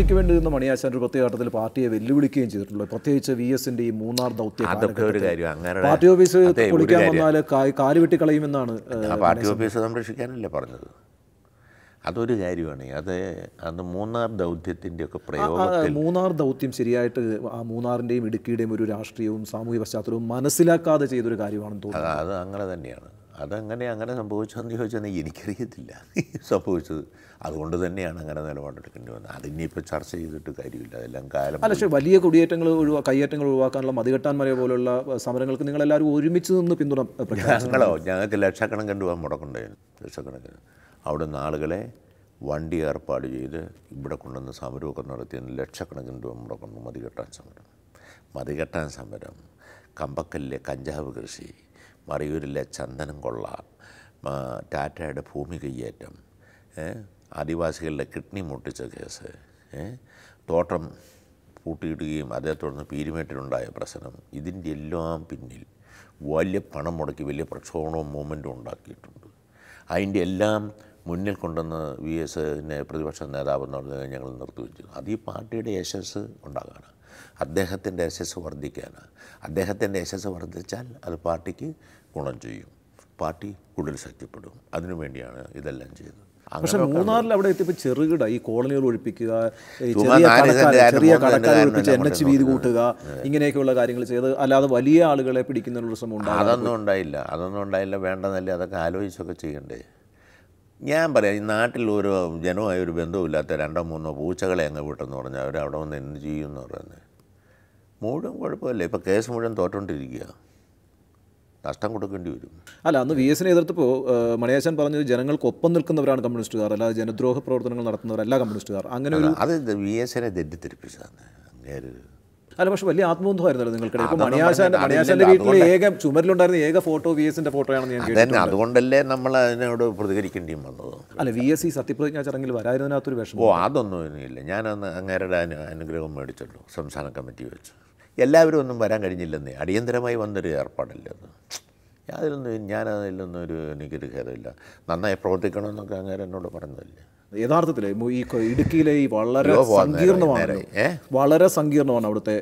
പാർട്ടിക്ക് വേണ്ടി നിന്ന് മണിയാശാൻ ഒരു പ്രത്യേക ഘട്ടത്തിൽ പാർട്ടിയെ വെല്ലുവിളിക്കുകയും ചെയ്തിട്ടുള്ളത് പ്രത്യേകിച്ച് വി എസിന്റെ ഈ മൂന്നാർ ദൗത്യം പാർട്ടി ഓഫീസ് പൊളിക്കാൻ വന്നാൽ കാല് വെട്ടിക്കളയുമെന്നാണ് പാർട്ടി ഓഫീസ് സംരക്ഷിക്കാനല്ലേ പറഞ്ഞത് അതൊരു കാര്യമാണ് അത് അന്ന് മൂന്നാർ ദൗത്യത്തിൻ്റെ ഒക്കെ പ്രയോഗം മൂന്നാർ ദൗത്യം ശരിയായിട്ട് ആ മൂന്നാറിൻ്റെയും ഇടുക്കിയുടെയും ഒരു രാഷ്ട്രീയവും സാമൂഹ്യ പശ്ചാത്തലവും മനസ്സിലാക്കാതെ ചെയ്തൊരു കാര്യമാണെന്ന് തോന്നുന്നത് അത് അങ്ങനെ തന്നെയാണ് അതങ്ങനെ അങ്ങനെ സംഭവിച്ചതെന്ന് ചോദിച്ചാൽ എനിക്കറിയത്തില്ല സംഭവിച്ചത് അതുകൊണ്ട് തന്നെയാണ് അങ്ങനെ നിലപാടെടുക്കേണ്ടി വന്നത് അതിനിപ്പോൾ ചർച്ച ചെയ്തിട്ട് കാര്യമില്ല അതെല്ലാം കാലം അല്ല പക്ഷേ വലിയ കുടിയേറ്റങ്ങൾ ഒഴിവാ കയ്യേറ്റങ്ങൾ ഒഴിവാക്കാനുള്ള മതികെട്ടാന്മാരെ പോലുള്ള സമരങ്ങൾക്ക് നിങ്ങളെല്ലാവരും ഒരുമിച്ച് നിന്ന് പിന്തുണ ഞങ്ങളോ ഞങ്ങൾക്ക് ലക്ഷക്കണക്കിന് രൂപ മുടക്കുണ്ടായിരുന്നു ലക്ഷക്കണക്കിന് അവിടെ നിന്ന് ആളുകളെ വണ്ടി ഏർപ്പാട് ചെയ്ത് ഇവിടെ കൊണ്ടുവന്ന് സമരമൊക്കെ നടത്തിയതിന് ലക്ഷക്കണക്കിന് രൂപ മുടക്കുന്നു മതികെട്ടാൻ സമരം മതികെട്ടാൻ സമരം കമ്പക്കല്ലിലെ കഞ്ചാവ് കൃഷി മറയൂരിലെ ചന്ദനം കൊള്ള ടാറ്റയുടെ ഭൂമി കയ്യേറ്റം ആദിവാസികളുടെ കിഡ്നി മുട്ടിച്ച കേസ് തോട്ടം പൂട്ടിയിടുകയും അതേ തുടർന്ന് പീരുമേട്ടിലുണ്ടായ പ്രശ്നം ഇതിൻ്റെ എല്ലാം പിന്നിൽ വലിയ പണം മുടക്കി വലിയ പ്രക്ഷോഭവും മൂവ്മെൻറ്റും ഉണ്ടാക്കിയിട്ടുണ്ട് അതിൻ്റെ എല്ലാം മുന്നിൽ കൊണ്ടുവന്ന് വി എസ് പ്രതിപക്ഷ നേതാവ് എന്ന് പറഞ്ഞു ഞങ്ങൾ നിർത്തിവെച്ചു അത് ഈ പാർട്ടിയുടെ യശസ് ഉണ്ടാകാനാണ് അദ്ദേഹത്തിൻ്റെ യശസ് വർദ്ധിക്കാനാണ് അദ്ദേഹത്തിൻ്റെ യശസ് വർദ്ധിച്ചാൽ അത് പാർട്ടിക്ക് ഗുണം ചെയ്യും പാർട്ടി കൂടുതൽ ശക്തിപ്പെടും അതിനു വേണ്ടിയാണ് ഇതെല്ലാം ചെയ്തത് പക്ഷെ മൂന്നാറിൽ അവിടെ എത്തിയപ്പോൾ ചെറുകിട ഈ കോളനികൾ ഒഴിപ്പിക്കുക ചെറിയ ചെറിയ കടക്കാരെ ഒഴിപ്പിച്ച് എൻ എച്ച് വീതി കൂട്ടുക ഇങ്ങനെയൊക്കെയുള്ള കാര്യങ്ങൾ ചെയ്ത് അല്ലാതെ വലിയ ആളുകളെ പിടിക്കുന്ന ഒരു ശ്രമം അതൊന്നും ഉണ്ടായില്ല അതൊന്നും ഉണ്ടായില്ല വേണ്ട നല്ല അതൊക്കെ ആലോചിച്ചൊക്കെ ചെയ്യണ്ടേ ഞാൻ പറയാം ഈ നാട്ടിൽ ഒരു ജനമായ ഒരു ബന്ധവുമില്ലാത്ത രണ്ടോ മൂന്നോ പൂച്ചകളെ അങ്ങ് വിട്ടെന്ന് പറഞ്ഞാൽ അവർ അവിടെ വന്ന് എന്ത് ചെയ്യുമെന്ന് എന്ന് പറയുന്നത് മുഴുവൻ കുഴപ്പമില്ല ഇപ്പോൾ കേസ് മുഴുവൻ തോറ്റോണ്ടിരിക്കുക നഷ്ടം കൊടുക്കേണ്ടി വരും അല്ല അന്ന് വി എസിനെ എതിർത്തപ്പോൾ മണിയാശൻ പറഞ്ഞത് ജനങ്ങൾക്കൊപ്പം നിൽക്കുന്നവരാണ് കമ്മ്യൂണിസ്റ്റുകാർ അല്ലാതെ ജനദ്രോഹ പ്രവർത്തനങ്ങൾ നടത്തുന്നവരല്ല കമ്മ്യൂണിസ്റ്റുകാർ അങ്ങനെ ഒരു അത് വി എസിനെ തെറ്റിദ്ധരിപ്പിച്ചതാണ് അങ്ങേര് അല്ല പക്ഷെ വലിയ ആത്മബന്ധമായിരുന്നല്ലോ നിങ്ങൾക്കിടയിൽ മണിയാശാന്റെ മണിയാശാന്റെ വീട്ടിലെ ഏക ചുമരിലുണ്ടായിരുന്ന ഏക ഫോട്ടോ വി എസിന്റെ ഫോട്ടോയാണെന്ന് ഞാൻ അതുകൊണ്ടല്ലേ നമ്മൾ അതിനോട് പ്രതികരിക്കേണ്ടിയും വന്നത് അല്ല വി എസ് സി സത്യപ്രതിജ്ഞാ ചടങ്ങിൽ വരാതിനകത്തൊരു വിഷമം ഓ അതൊന്നും ഇനിയില്ല ഞാനന്ന് അങ്ങേരുടെ അനുഗ്രഹം മേടിച്ചല്ലോ സംസ്ഥാന കമ്മിറ്റി വെച്ച് എല്ലാവരും ഒന്നും വരാൻ കഴിഞ്ഞില്ലെന്നേ അടിയന്തരമായി വന്നൊരു ഏർപ്പാടല്ലേ അത് യാതൊന്നും ഞാനതിലൊന്നും ഒരു എനിക്കൊരു ഖേദമില്ല നന്നായി പ്രവർത്തിക്കണമെന്നൊക്കെ അങ്ങേരെന്നോട് പറഞ്ഞതല്ലേ യഥാർത്ഥത്തിൽ ഈ ഇടുക്കിയിലെ ഈ വളരെ സങ്കീർണമാണ് വളരെ സങ്കീർണമാണ് അവിടുത്തെ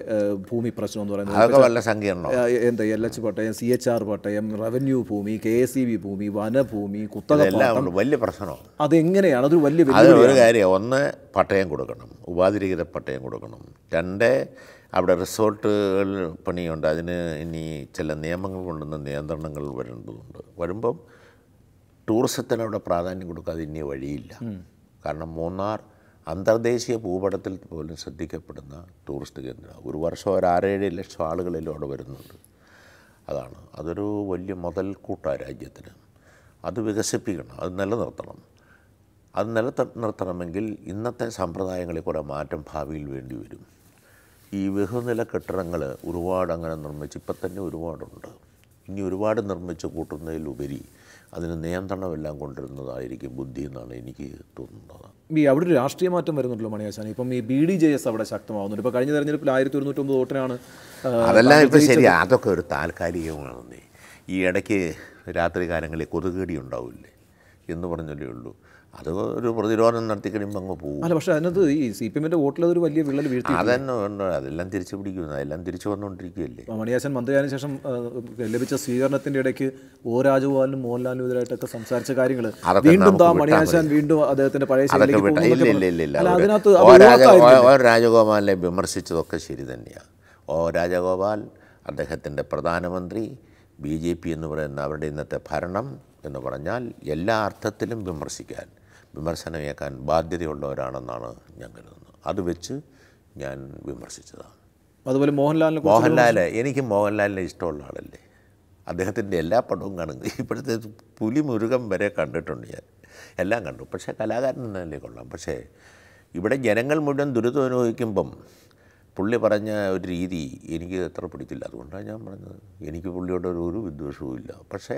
ഭൂമി പ്രശ്നം എന്ന് പറയുന്നത് എന്താ എൽ എച്ച് പട്ടയം സി എച്ച് ആർ പട്ടയം റവന്യൂ ഭൂമി കെ എസ് ഇ ബി ഭൂമി വനഭൂമി കുത്തക വലിയ പ്രശ്നമാണ് അതെങ്ങനെയാണ് അതൊരു വലിയ ഒരു കാര്യം ഒന്ന് പട്ടയം കൊടുക്കണം ഉപാധിരഹിത പട്ടയം കൊടുക്കണം രണ്ട് അവിടെ റിസോർട്ടുകൾ പണിയുണ്ട് അതിന് ഇനി ചില നിയമങ്ങൾ കൊണ്ടുവന്ന നിയന്ത്രണങ്ങൾ വരേണ്ടതുണ്ട് വരുമ്പം ടൂറിസത്തിന് അവിടെ പ്രാധാന്യം കൊടുക്കാതെ ഇനി വഴിയില്ല കാരണം മൂന്നാർ അന്തർദേശീയ ഭൂപടത്തിൽ പോലും ശ്രദ്ധിക്കപ്പെടുന്ന ടൂറിസ്റ്റ് കേന്ദ്രമാണ് ഒരു വർഷം ഒരു ആറേഴ് ലക്ഷം ആളുകളെല്ലാം അവിടെ വരുന്നുണ്ട് അതാണ് അതൊരു വലിയ കൂട്ടാണ് രാജ്യത്തിന് അത് വികസിപ്പിക്കണം അത് നിലനിർത്തണം അത് നിലനിർത്തണമെങ്കിൽ ഇന്നത്തെ സമ്പ്രദായങ്ങളിൽ കൂടെ മാറ്റം ഭാവിയിൽ വേണ്ടി വരും ഈ ബഹുനില കെട്ടിടങ്ങൾ ഒരുപാട് അങ്ങനെ നിർമ്മിച്ച് ഇപ്പം തന്നെ ഒരുപാടുണ്ട് ഇനി ഒരുപാട് നിർമ്മിച്ച് കൂട്ടുന്നതിലുപരി അതിന് നിയന്ത്രണമെല്ലാം കൊണ്ടുവരുന്നതായിരിക്കും ബുദ്ധി എന്നാണ് എനിക്ക് തോന്നുന്നത് ഈ അവിടെ ഒരു രാഷ്ട്രീയ മാറ്റം വരുന്നുണ്ടല്ലോ മണിയാശാനി ഇപ്പം ഈ ബി ഡി ജെ എസ് അവിടെ ശക്തമാവുന്നുണ്ട് ഇപ്പോൾ കഴിഞ്ഞ തെരഞ്ഞെടുപ്പിൽ ആയിരത്തി ഒരുന്നൂറ്റൊമ്പത് വോട്ടിനാണ് അതെല്ലാം ഇപ്പം ശരി അതൊക്കെ ഒരു താൽക്കാലികമാണെന്നേ ഈ ഇടയ്ക്ക് രാത്രി കാലങ്ങളിൽ കൊതുകേടി ഉണ്ടാവില്ലേ എന്ന് പറഞ്ഞല്ലേ ഉള്ളൂ അത് ഒരു പ്രതിരോധം നടത്തി കഴിയുമ്പോൾ അങ്ങ് പോകും അല്ല പക്ഷേ അതിനകത്ത് ഈ സി പി എമ്മിൻ്റെ വോട്ടിൽ അതൊരു വലിയ വിള്ളൽ വീഴ്ത്തി അതന്നെ അതെല്ലാം തിരിച്ചു പിടിക്കുന്നു അതെല്ലാം തിരിച്ചു വന്നുകൊണ്ടിരിക്കുകയല്ലേ മണിയാശൻ മന്ത്രിയായ ശേഷം ലഭിച്ച സ്വീകരണത്തിൻ്റെ ഇടയ്ക്ക് ഓ രാജഗോപാലിനും മോഹൻലാലിനും എതിരായിട്ടൊക്കെ സംസാരിച്ച കാര്യങ്ങൾ വീണ്ടും താ മണിയാശൻ വീണ്ടും അദ്ദേഹത്തിൻ്റെ പഴയ അതിനകത്ത് രാജഗോപാലിനെ വിമർശിച്ചതൊക്കെ ശരി തന്നെയാണ് ഓ രാജഗോപാൽ അദ്ദേഹത്തിൻ്റെ പ്രധാനമന്ത്രി ബി ജെ പി എന്ന് പറയുന്ന അവരുടെ ഇന്നത്തെ ഭരണം എന്ന് പറഞ്ഞാൽ എല്ലാ അർത്ഥത്തിലും വിമർശിക്കാൻ വിമർശനമേക്കാൻ ബാധ്യതയുള്ളവരാണെന്നാണ് ഞാൻ കരുതുന്നത് അത് വെച്ച് ഞാൻ വിമർശിച്ചതാണ് അതുപോലെ മോഹൻലാലിനെ മോഹൻലാൽ എനിക്ക് മോഹൻലാലിനെ ഇഷ്ടമുള്ള ആളല്ലേ അദ്ദേഹത്തിൻ്റെ എല്ലാ പടവും കാണും ഇപ്പോഴത്തെ പുലി മുരുകം വരെ കണ്ടിട്ടുണ്ട് ഞാൻ എല്ലാം കണ്ടു പക്ഷേ കലാകാരൻ തന്നെ കൊള്ളാം പക്ഷേ ഇവിടെ ജനങ്ങൾ മുഴുവൻ ദുരിതം അനുഭവിക്കുമ്പം പുള്ളി പറഞ്ഞ ഒരു രീതി എനിക്ക് എത്ര പിടിച്ചില്ല അതുകൊണ്ടാണ് ഞാൻ പറഞ്ഞത് എനിക്ക് പുള്ളിയോട് ഒരു വിദ്വേഷവും ഇല്ല പക്ഷേ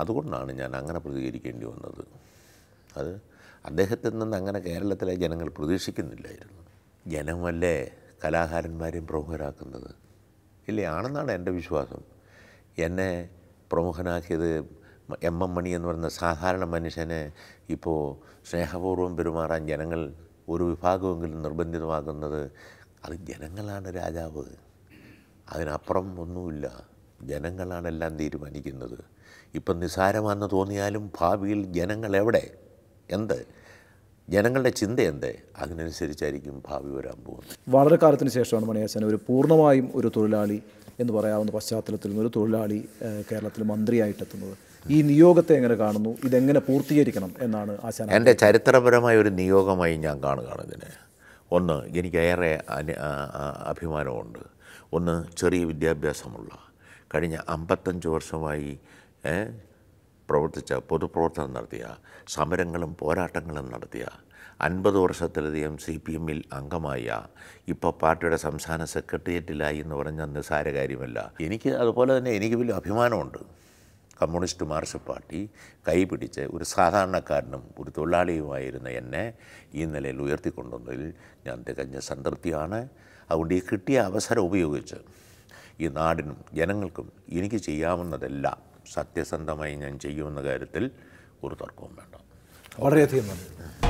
അതുകൊണ്ടാണ് ഞാൻ അങ്ങനെ പ്രതികരിക്കേണ്ടി വന്നത് അത് അദ്ദേഹത്തിൽ നിന്ന് അങ്ങനെ കേരളത്തിലെ ജനങ്ങൾ പ്രതീക്ഷിക്കുന്നില്ലായിരുന്നു ജനമല്ലേ കലാകാരന്മാരെയും പ്രമുഖരാക്കുന്നത് ഇല്ലേ ആണെന്നാണ് എൻ്റെ വിശ്വാസം എന്നെ പ്രമുഖനാക്കിയത് എം എം മണി എന്ന് പറയുന്ന സാധാരണ മനുഷ്യനെ ഇപ്പോൾ സ്നേഹപൂർവ്വം പെരുമാറാൻ ജനങ്ങൾ ഒരു വിഭാഗമെങ്കിലും നിർബന്ധിതമാകുന്നത് അത് ജനങ്ങളാണ് രാജാവ് അതിനപ്പുറം ഒന്നുമില്ല ജനങ്ങളാണെല്ലാം തീരുമാനിക്കുന്നത് ഇപ്പം നിസ്സാരമാണെന്ന് തോന്നിയാലും ഭാവിയിൽ ജനങ്ങൾ എവിടെ എന്ത് ജനങ്ങളുടെ ചിന്ത എന്ത് അതിനനുസരിച്ചായിരിക്കും ഭാവി വരാൻ പോകുന്നത് വളരെ കാലത്തിന് ശേഷമാണ് മണിയാസൻ ഒരു പൂർണ്ണമായും ഒരു തൊഴിലാളി എന്ന് പറയാവുന്ന പശ്ചാത്തലത്തിൽ നിന്ന് ഒരു തൊഴിലാളി കേരളത്തിൽ മന്ത്രിയായിട്ടെത്തുന്നത് ഈ നിയോഗത്തെ എങ്ങനെ കാണുന്നു ഇതെങ്ങനെ പൂർത്തീകരിക്കണം എന്നാണ് ആശാന എൻ്റെ ചരിത്രപരമായ ഒരു നിയോഗമായി ഞാൻ കാണുകയാണ് ഇതിനെ ഒന്ന് എനിക്കേറെ അഭിമാനമുണ്ട് ഒന്ന് ചെറിയ വിദ്യാഭ്യാസമുള്ള കഴിഞ്ഞ അമ്പത്തഞ്ച് വർഷമായി പ്രവർത്തിച്ച പൊതുപ്രവർത്തനം നടത്തിയ സമരങ്ങളും പോരാട്ടങ്ങളും നടത്തിയ അൻപത് വർഷത്തിലധികം സി പി എമ്മിൽ അംഗമായ ഇപ്പോൾ പാർട്ടിയുടെ സംസ്ഥാന സെക്രട്ടേറിയറ്റിലായി എന്ന് പറഞ്ഞ നിസ്സാര കാര്യമല്ല എനിക്ക് അതുപോലെ തന്നെ എനിക്ക് വലിയ അഭിമാനമുണ്ട് കമ്മ്യൂണിസ്റ്റ് മാർക്സിസ്റ്റ് പാർട്ടി കൈപിടിച്ച് ഒരു സാധാരണക്കാരനും ഒരു തൊഴിലാളിയുമായിരുന്ന എന്നെ ഈ നിലയിൽ ഉയർത്തിക്കൊണ്ടുവന്നതിൽ ഞാൻ തികഞ്ഞ സംതൃപ്തിയാണ് അതുകൊണ്ട് ഈ കിട്ടിയ അവസരം ഉപയോഗിച്ച് ഈ നാടിനും ജനങ്ങൾക്കും എനിക്ക് ചെയ്യാവുന്നതെല്ലാം സത്യസന്ധമായി ഞാൻ ചെയ്യുമെന്ന കാര്യത്തിൽ ഒരു തർക്കവും വേണ്ട വളരെയധികം നന്ദി